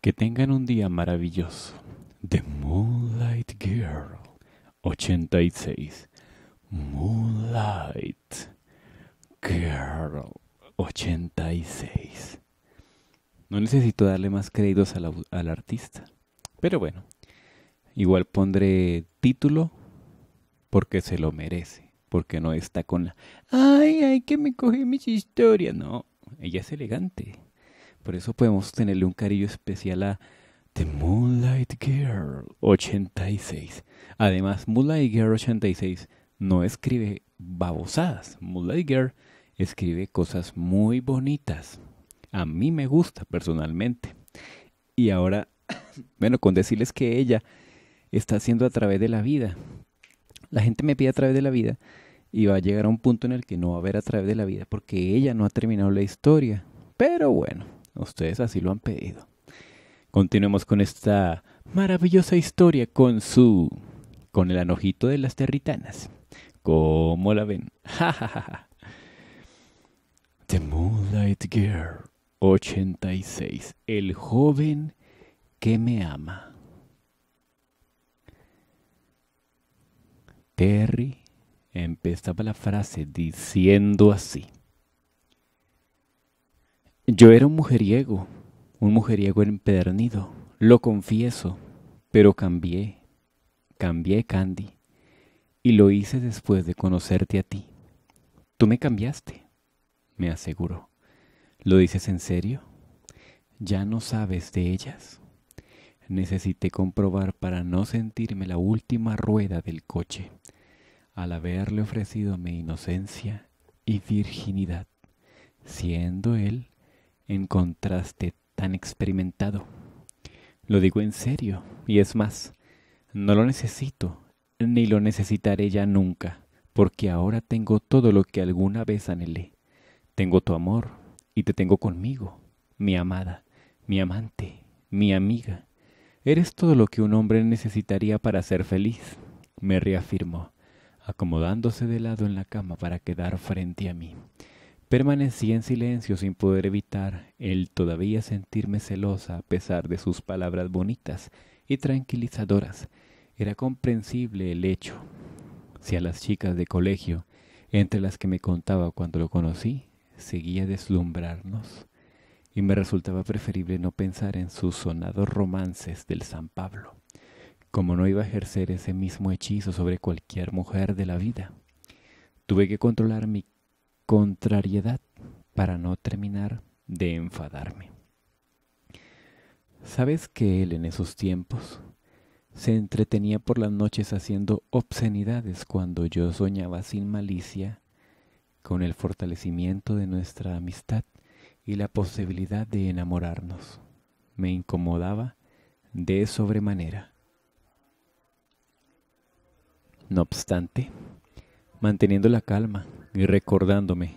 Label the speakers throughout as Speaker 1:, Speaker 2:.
Speaker 1: Que tengan un día maravilloso. The Moonlight Girl 86. Moonlight Girl 86. No necesito darle más créditos al, artista. Pero bueno, igual pondré título porque se lo merece. Porque no está con la... Ay, ay, que me cogí mis historias. No, ella es elegante. Por eso podemos tenerle un cariño especial a The Moonlight Girl 86. Además, Moonlight Girl 86 no escribe babosadas. Moonlight Girl escribe cosas muy bonitas. A mí me gusta personalmente. Y ahora, bueno, con decirles que ella está haciendo a través de la vida. La gente me pide a través de la vida y va a llegar a un punto en el que no va a haber a través de la vida porque ella no ha terminado la historia. Pero bueno, Ustedes así lo han pedido. Continuemos con esta maravillosa historia con su. con el anojito de las territanas. ¿Cómo la ven? The Moonlight Girl 86. El joven que me ama. Terry empezaba la frase diciendo así. Yo era un mujeriego, un mujeriego empedernido, lo confieso, pero cambié, cambié, Candy, y lo hice después de conocerte a ti. Tú me cambiaste, me aseguro. ¿Lo dices en serio? Ya no sabes de ellas. Necesité comprobar para no sentirme la última rueda del coche, al haberle ofrecido mi inocencia y virginidad, siendo él en contraste tan experimentado. Lo digo en serio, y es más, no lo necesito, ni lo necesitaré ya nunca, porque ahora tengo todo lo que alguna vez anhelé. Tengo tu amor, y te tengo conmigo, mi amada, mi amante, mi amiga. Eres todo lo que un hombre necesitaría para ser feliz, me reafirmó, acomodándose de lado en la cama para quedar frente a mí. Permanecí en silencio sin poder evitar el todavía sentirme celosa a pesar de sus palabras bonitas y tranquilizadoras. Era comprensible el hecho. Si a las chicas de colegio, entre las que me contaba cuando lo conocí, seguía deslumbrarnos, y me resultaba preferible no pensar en sus sonados romances del San Pablo, como no iba a ejercer ese mismo hechizo sobre cualquier mujer de la vida. Tuve que controlar mi contrariedad para no terminar de enfadarme. ¿Sabes que él en esos tiempos se entretenía por las noches haciendo obscenidades cuando yo soñaba sin malicia con el fortalecimiento de nuestra amistad y la posibilidad de enamorarnos? Me incomodaba de sobremanera. No obstante, manteniendo la calma y recordándome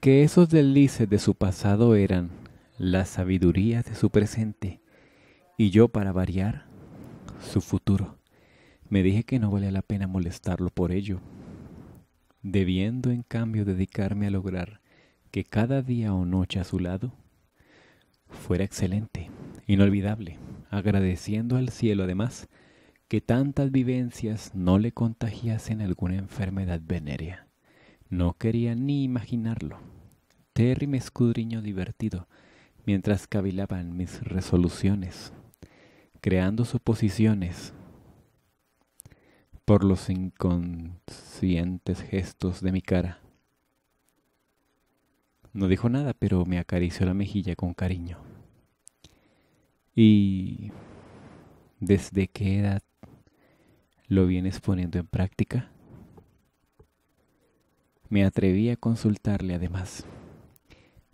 Speaker 1: que esos delices de su pasado eran la sabiduría de su presente y yo para variar su futuro. Me dije que no valía la pena molestarlo por ello, debiendo en cambio dedicarme a lograr que cada día o noche a su lado fuera excelente, inolvidable, agradeciendo al cielo además que tantas vivencias no le contagiasen alguna enfermedad venerea no quería ni imaginarlo. Terry me escudriñó divertido mientras cavilaban mis resoluciones, creando suposiciones por los inconscientes gestos de mi cara. No dijo nada, pero me acarició la mejilla con cariño. ¿Y desde qué edad lo vienes poniendo en práctica? Me atreví a consultarle además.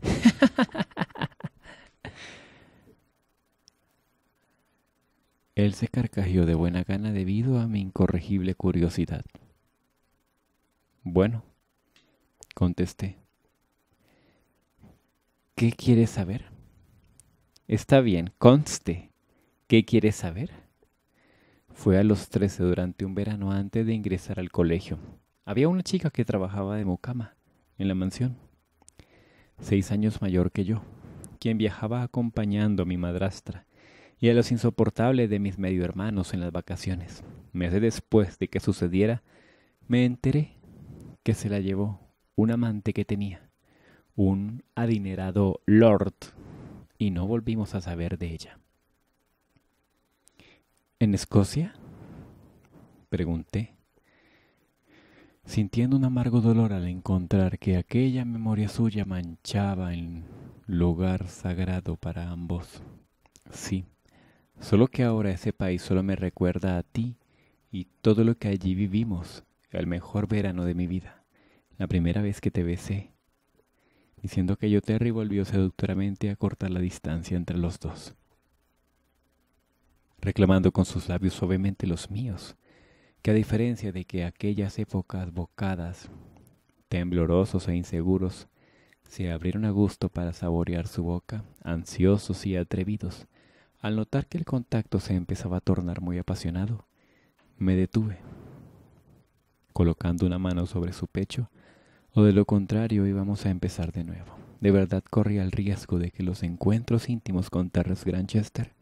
Speaker 1: Él se carcajeó de buena gana debido a mi incorregible curiosidad. Bueno, contesté. ¿Qué quieres saber? Está bien, conste. ¿Qué quieres saber? Fue a los trece durante un verano antes de ingresar al colegio. Había una chica que trabajaba de mucama en la mansión, seis años mayor que yo, quien viajaba acompañando a mi madrastra y a los insoportables de mis medio hermanos en las vacaciones. Meses después de que sucediera, me enteré que se la llevó un amante que tenía, un adinerado lord, y no volvimos a saber de ella. ¿En Escocia? Pregunté, sintiendo un amargo dolor al encontrar que aquella memoria suya manchaba el lugar sagrado para ambos. Sí, solo que ahora ese país solo me recuerda a ti y todo lo que allí vivimos, el mejor verano de mi vida, la primera vez que te besé. Diciendo que yo Terry volvió seductoramente a cortar la distancia entre los dos, reclamando con sus labios suavemente los míos, a diferencia de que aquellas épocas bocadas, temblorosos e inseguros, se abrieron a gusto para saborear su boca, ansiosos y atrevidos, al notar que el contacto se empezaba a tornar muy apasionado, me detuve, colocando una mano sobre su pecho, o de lo contrario íbamos a empezar de nuevo. De verdad corría el riesgo de que los encuentros íntimos con Terrence Granchester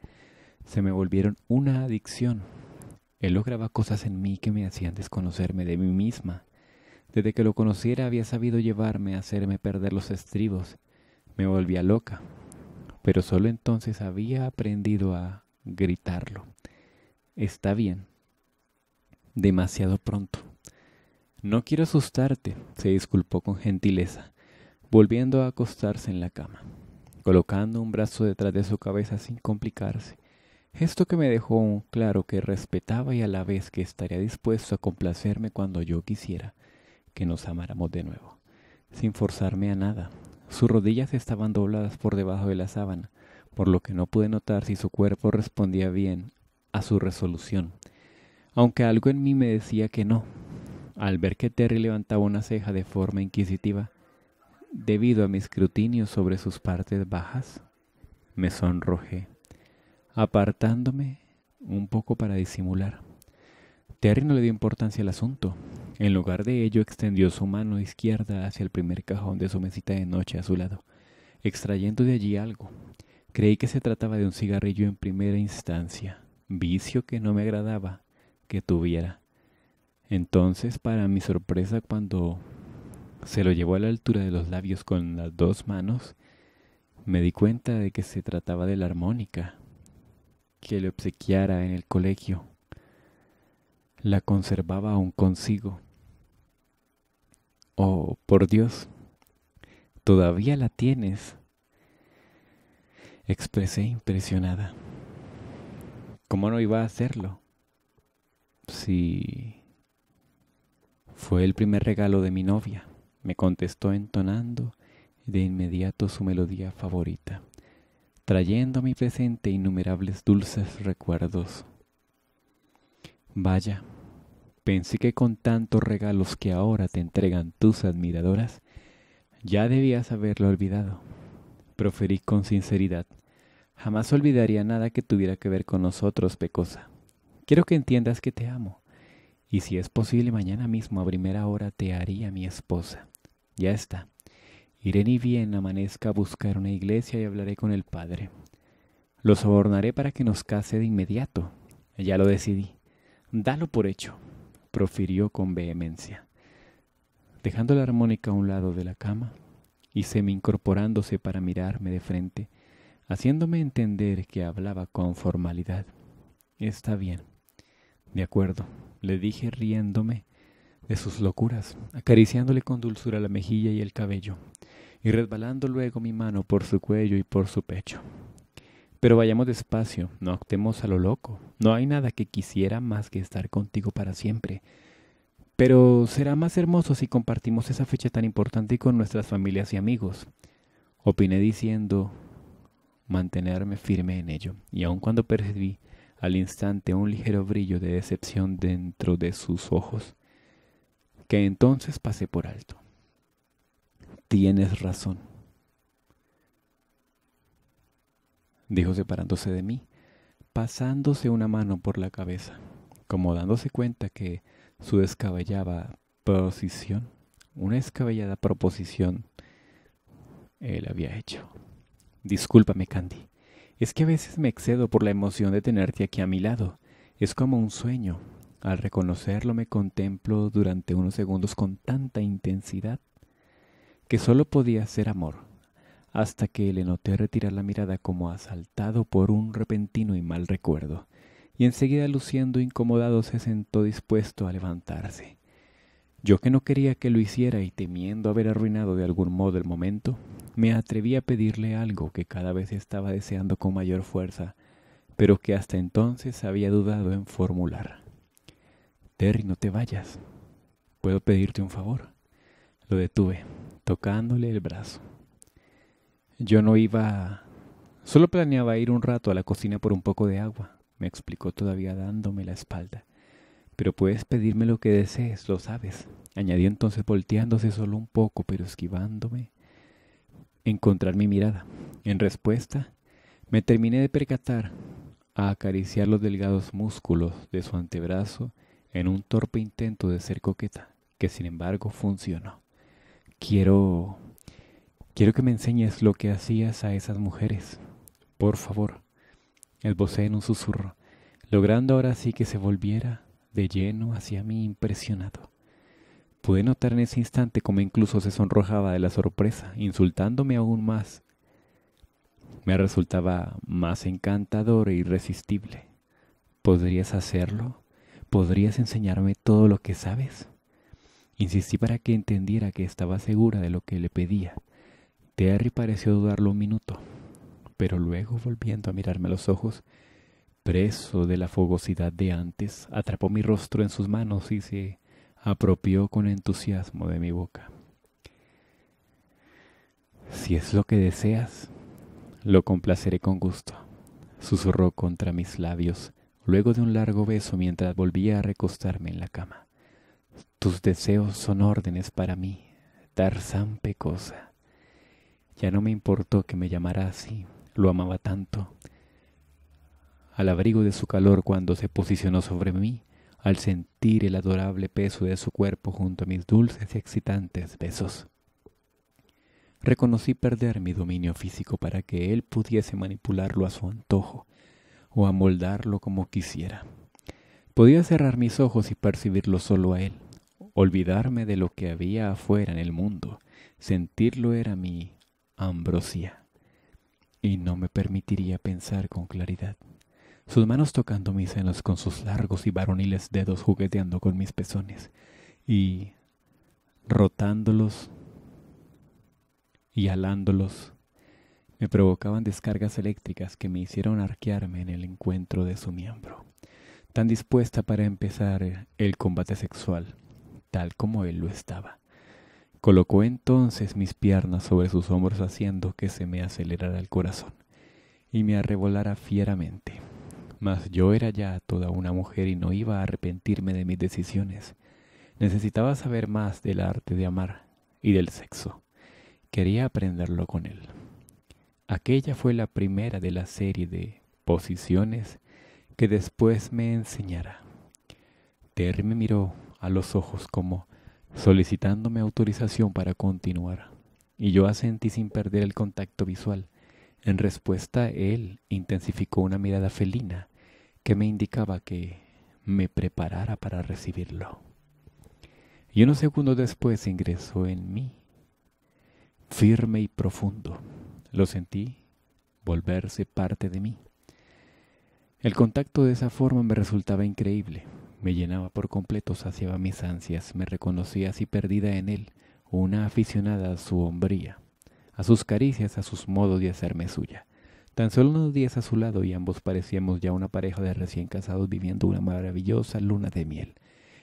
Speaker 1: se me volvieron una adicción él lograba cosas en mí que me hacían desconocerme de mí misma. Desde que lo conociera había sabido llevarme a hacerme perder los estribos. Me volvía loca, pero solo entonces había aprendido a gritarlo. Está bien. Demasiado pronto. No quiero asustarte, se disculpó con gentileza, volviendo a acostarse en la cama, colocando un brazo detrás de su cabeza sin complicarse. Esto que me dejó claro que respetaba y a la vez que estaría dispuesto a complacerme cuando yo quisiera que nos amáramos de nuevo, sin forzarme a nada. Sus rodillas estaban dobladas por debajo de la sábana, por lo que no pude notar si su cuerpo respondía bien a su resolución, aunque algo en mí me decía que no. Al ver que Terry levantaba una ceja de forma inquisitiva, debido a mi escrutinio sobre sus partes bajas, me sonrojé apartándome un poco para disimular. Terry no le dio importancia al asunto. En lugar de ello, extendió su mano izquierda hacia el primer cajón de su mesita de noche a su lado, extrayendo de allí algo. Creí que se trataba de un cigarrillo en primera instancia, vicio que no me agradaba que tuviera. Entonces, para mi sorpresa, cuando se lo llevó a la altura de los labios con las dos manos, me di cuenta de que se trataba de la armónica que le obsequiara en el colegio. La conservaba aún consigo. Oh, por Dios, todavía la tienes, expresé impresionada. ¿Cómo no iba a hacerlo? Si fue el primer regalo de mi novia, me contestó entonando de inmediato su melodía favorita trayendo a mi presente innumerables dulces recuerdos. Vaya, pensé que con tantos regalos que ahora te entregan tus admiradoras, ya debías haberlo olvidado. Proferí con sinceridad, jamás olvidaría nada que tuviera que ver con nosotros, Pecosa. Quiero que entiendas que te amo, y si es posible mañana mismo a primera hora te haría mi esposa. Ya está. Iré ni bien amanezca a buscar una iglesia y hablaré con el padre. Lo sobornaré para que nos case de inmediato. Ya lo decidí. Dalo por hecho, profirió con vehemencia. Dejando la armónica a un lado de la cama y semi-incorporándose para mirarme de frente, haciéndome entender que hablaba con formalidad. Está bien. De acuerdo, le dije riéndome de sus locuras, acariciándole con dulzura la mejilla y el cabello y resbalando luego mi mano por su cuello y por su pecho. Pero vayamos despacio, no actemos a lo loco. No hay nada que quisiera más que estar contigo para siempre. Pero será más hermoso si compartimos esa fecha tan importante con nuestras familias y amigos. Opiné diciendo mantenerme firme en ello, y aun cuando percibí al instante un ligero brillo de decepción dentro de sus ojos, que entonces pasé por alto tienes razón. Dijo separándose de mí, pasándose una mano por la cabeza, como dándose cuenta que su descabellada proposición, una descabellada proposición, él había hecho. Discúlpame, Candy. Es que a veces me excedo por la emoción de tenerte aquí a mi lado. Es como un sueño. Al reconocerlo me contemplo durante unos segundos con tanta intensidad que solo podía ser amor, hasta que le noté retirar la mirada como asaltado por un repentino y mal recuerdo, y enseguida luciendo incomodado se sentó dispuesto a levantarse. Yo que no quería que lo hiciera y temiendo haber arruinado de algún modo el momento, me atreví a pedirle algo que cada vez estaba deseando con mayor fuerza, pero que hasta entonces había dudado en formular. Terry, no te vayas. ¿Puedo pedirte un favor? Lo detuve tocándole el brazo. Yo no iba... Solo planeaba ir un rato a la cocina por un poco de agua, me explicó todavía dándome la espalda. Pero puedes pedirme lo que desees, lo sabes, añadió entonces volteándose solo un poco, pero esquivándome encontrar mi mirada. En respuesta, me terminé de percatar a acariciar los delgados músculos de su antebrazo en un torpe intento de ser coqueta, que sin embargo funcionó. Quiero, quiero que me enseñes lo que hacías a esas mujeres. Por favor. Esbocé en un susurro, logrando ahora sí que se volviera de lleno hacia mí impresionado. Pude notar en ese instante cómo incluso se sonrojaba de la sorpresa, insultándome aún más. Me resultaba más encantador e irresistible. ¿Podrías hacerlo? ¿Podrías enseñarme todo lo que sabes? Insistí para que entendiera que estaba segura de lo que le pedía. Terry pareció dudarlo un minuto, pero luego, volviendo a mirarme a los ojos, preso de la fogosidad de antes, atrapó mi rostro en sus manos y se apropió con entusiasmo de mi boca. Si es lo que deseas, lo complaceré con gusto, susurró contra mis labios, luego de un largo beso mientras volvía a recostarme en la cama. Tus deseos son órdenes para mí, Tarzán Pecosa. Ya no me importó que me llamara así, lo amaba tanto. Al abrigo de su calor cuando se posicionó sobre mí, al sentir el adorable peso de su cuerpo junto a mis dulces y excitantes besos. Reconocí perder mi dominio físico para que él pudiese manipularlo a su antojo o amoldarlo como quisiera. Podía cerrar mis ojos y percibirlo solo a él, Olvidarme de lo que había afuera en el mundo, sentirlo era mi ambrosía, y no me permitiría pensar con claridad. Sus manos tocando mis senos con sus largos y varoniles dedos jugueteando con mis pezones y rotándolos y halándolos me provocaban descargas eléctricas que me hicieron arquearme en el encuentro de su miembro, tan dispuesta para empezar el combate sexual tal como él lo estaba. Colocó entonces mis piernas sobre sus hombros haciendo que se me acelerara el corazón y me arrebolara fieramente. Mas yo era ya toda una mujer y no iba a arrepentirme de mis decisiones. Necesitaba saber más del arte de amar y del sexo. Quería aprenderlo con él. Aquella fue la primera de la serie de posiciones que después me enseñara. Terry me miró a los ojos como solicitándome autorización para continuar, y yo asentí sin perder el contacto visual. En respuesta, él intensificó una mirada felina que me indicaba que me preparara para recibirlo. Y unos segundos después ingresó en mí, firme y profundo. Lo sentí volverse parte de mí. El contacto de esa forma me resultaba increíble me llenaba por completo, saciaba mis ansias, me reconocía así perdida en él, una aficionada a su hombría, a sus caricias, a sus modos de hacerme suya. Tan solo unos días a su lado y ambos parecíamos ya una pareja de recién casados viviendo una maravillosa luna de miel,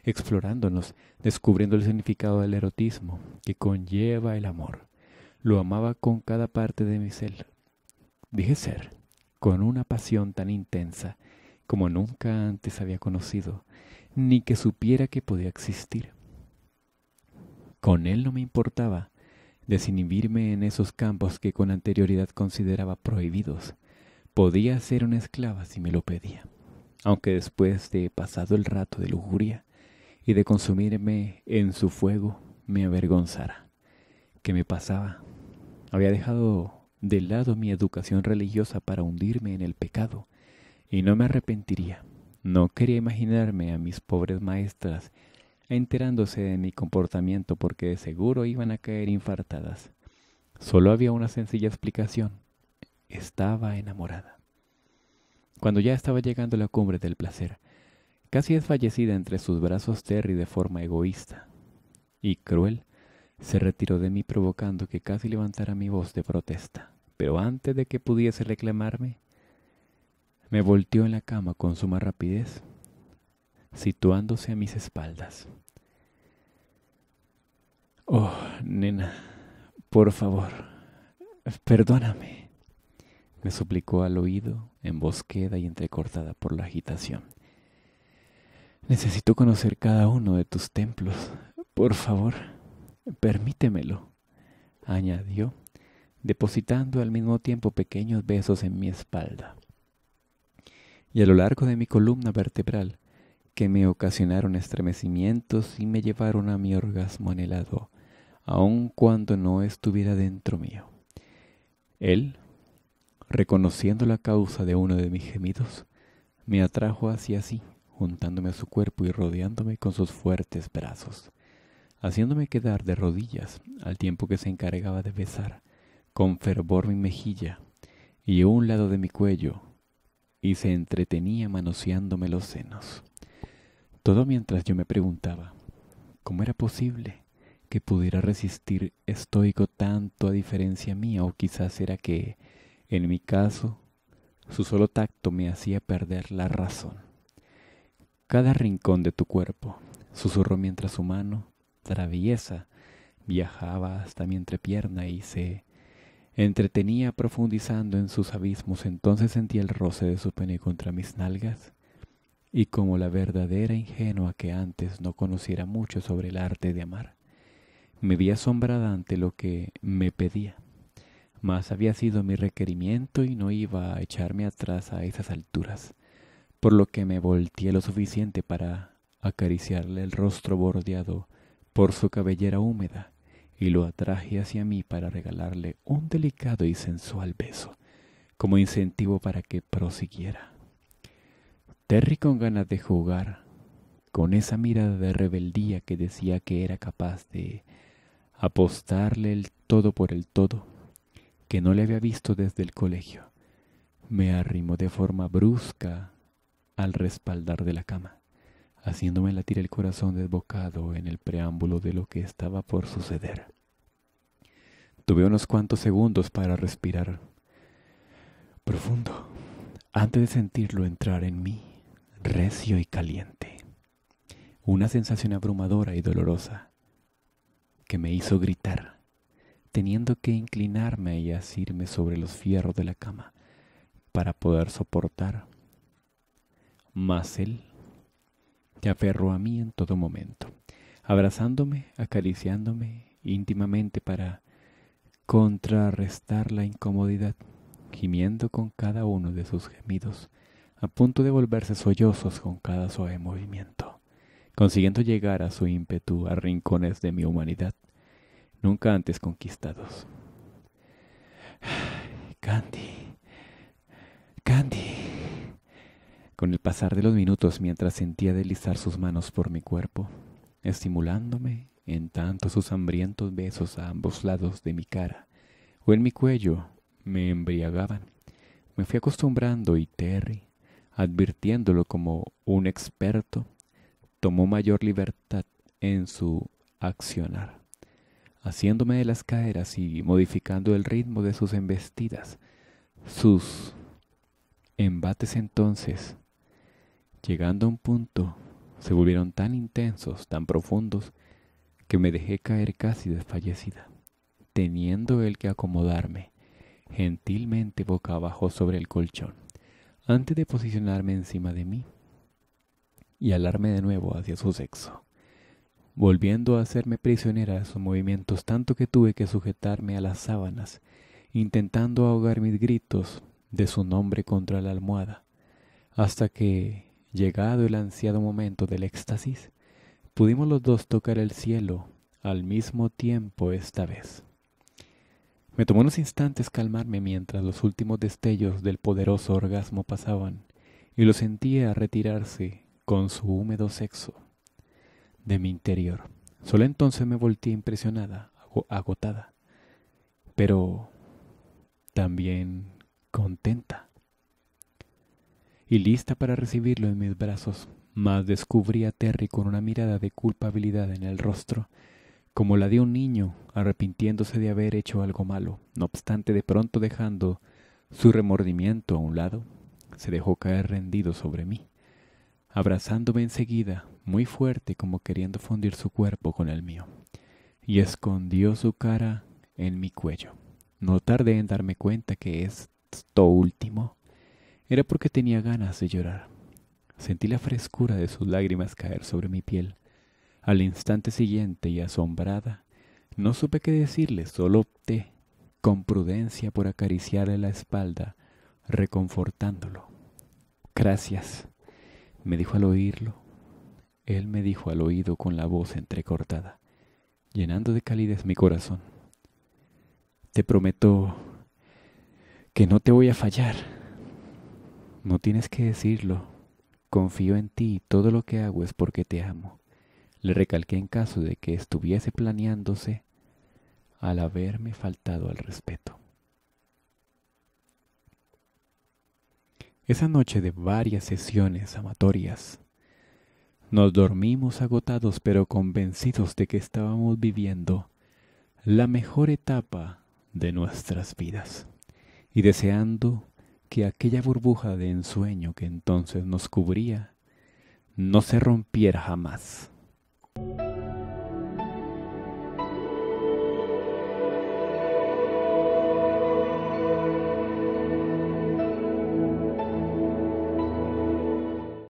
Speaker 1: explorándonos, descubriendo el significado del erotismo que conlleva el amor. Lo amaba con cada parte de mi ser. Dije ser, con una pasión tan intensa como nunca antes había conocido, ni que supiera que podía existir. Con él no me importaba desinhibirme en esos campos que con anterioridad consideraba prohibidos. Podía ser una esclava si me lo pedía, aunque después de pasado el rato de lujuria y de consumirme en su fuego, me avergonzara. ¿Qué me pasaba? Había dejado de lado mi educación religiosa para hundirme en el pecado y no me arrepentiría. No quería imaginarme a mis pobres maestras enterándose de mi comportamiento porque de seguro iban a caer infartadas. Solo había una sencilla explicación. Estaba enamorada. Cuando ya estaba llegando la cumbre del placer, casi desfallecida entre sus brazos, Terry de forma egoísta y cruel, se retiró de mí provocando que casi levantara mi voz de protesta. Pero antes de que pudiese reclamarme, me volteó en la cama con suma rapidez, situándose a mis espaldas. Oh, nena, por favor, perdóname, me suplicó al oído, en voz queda y entrecortada por la agitación. Necesito conocer cada uno de tus templos. Por favor, permítemelo, añadió, depositando al mismo tiempo pequeños besos en mi espalda y a lo largo de mi columna vertebral, que me ocasionaron estremecimientos y me llevaron a mi orgasmo anhelado, aun cuando no estuviera dentro mío. Él, reconociendo la causa de uno de mis gemidos, me atrajo hacia sí, juntándome a su cuerpo y rodeándome con sus fuertes brazos, haciéndome quedar de rodillas al tiempo que se encargaba de besar con fervor mi mejilla y un lado de mi cuello y se entretenía manoseándome los senos. Todo mientras yo me preguntaba, ¿cómo era posible que pudiera resistir estoico tanto a diferencia mía? O quizás era que, en mi caso, su solo tacto me hacía perder la razón. Cada rincón de tu cuerpo, susurró mientras su mano, traviesa, viajaba hasta mi entrepierna y se entretenía profundizando en sus abismos, entonces sentía el roce de su pene contra mis nalgas, y como la verdadera ingenua que antes no conociera mucho sobre el arte de amar, me vi asombrada ante lo que me pedía, mas había sido mi requerimiento y no iba a echarme atrás a esas alturas, por lo que me volteé lo suficiente para acariciarle el rostro bordeado por su cabellera húmeda, y lo atraje hacia mí para regalarle un delicado y sensual beso, como incentivo para que prosiguiera. Terry con ganas de jugar, con esa mirada de rebeldía que decía que era capaz de apostarle el todo por el todo, que no le había visto desde el colegio, me arrimó de forma brusca al respaldar de la cama, haciéndome latir el corazón desbocado en el preámbulo de lo que estaba por suceder. Tuve unos cuantos segundos para respirar profundo antes de sentirlo entrar en mí, recio y caliente. Una sensación abrumadora y dolorosa que me hizo gritar, teniendo que inclinarme y asirme sobre los fierros de la cama para poder soportar. Mas él se aferró a mí en todo momento, abrazándome, acariciándome íntimamente para contrarrestar la incomodidad, gimiendo con cada uno de sus gemidos, a punto de volverse sollozos con cada suave movimiento, consiguiendo llegar a su ímpetu a rincones de mi humanidad, nunca antes conquistados. Candy, Candy. Con el pasar de los minutos mientras sentía deslizar sus manos por mi cuerpo, estimulándome en tanto sus hambrientos besos a ambos lados de mi cara o en mi cuello me embriagaban. Me fui acostumbrando y Terry, advirtiéndolo como un experto, tomó mayor libertad en su accionar, haciéndome de las caderas y modificando el ritmo de sus embestidas. Sus embates entonces, llegando a un punto, se volvieron tan intensos, tan profundos, que me dejé caer casi desfallecida, teniendo él que acomodarme gentilmente boca abajo sobre el colchón, antes de posicionarme encima de mí y alarme de nuevo hacia su sexo, volviendo a hacerme prisionera de sus movimientos tanto que tuve que sujetarme a las sábanas, intentando ahogar mis gritos de su nombre contra la almohada, hasta que, llegado el ansiado momento del éxtasis, Pudimos los dos tocar el cielo al mismo tiempo esta vez. Me tomó unos instantes calmarme mientras los últimos destellos del poderoso orgasmo pasaban y lo sentía retirarse con su húmedo sexo de mi interior. Solo entonces me volteé impresionada, agotada, pero también contenta y lista para recibirlo en mis brazos mas descubrí a Terry con una mirada de culpabilidad en el rostro, como la de un niño arrepintiéndose de haber hecho algo malo. No obstante, de pronto dejando su remordimiento a un lado, se dejó caer rendido sobre mí, abrazándome enseguida, muy fuerte como queriendo fundir su cuerpo con el mío, y escondió su cara en mi cuello. No tardé en darme cuenta que esto último era porque tenía ganas de llorar. Sentí la frescura de sus lágrimas caer sobre mi piel. Al instante siguiente y asombrada, no supe qué decirle, solo opté con prudencia por acariciarle la espalda, reconfortándolo. Gracias, me dijo al oírlo. Él me dijo al oído con la voz entrecortada, llenando de calidez mi corazón. Te prometo que no te voy a fallar. No tienes que decirlo, Confío en ti y todo lo que hago es porque te amo. Le recalqué en caso de que estuviese planeándose al haberme faltado al respeto. Esa noche de varias sesiones amatorias, nos dormimos agotados pero convencidos de que estábamos viviendo la mejor etapa de nuestras vidas y deseando que aquella burbuja de ensueño que entonces nos cubría no se rompiera jamás.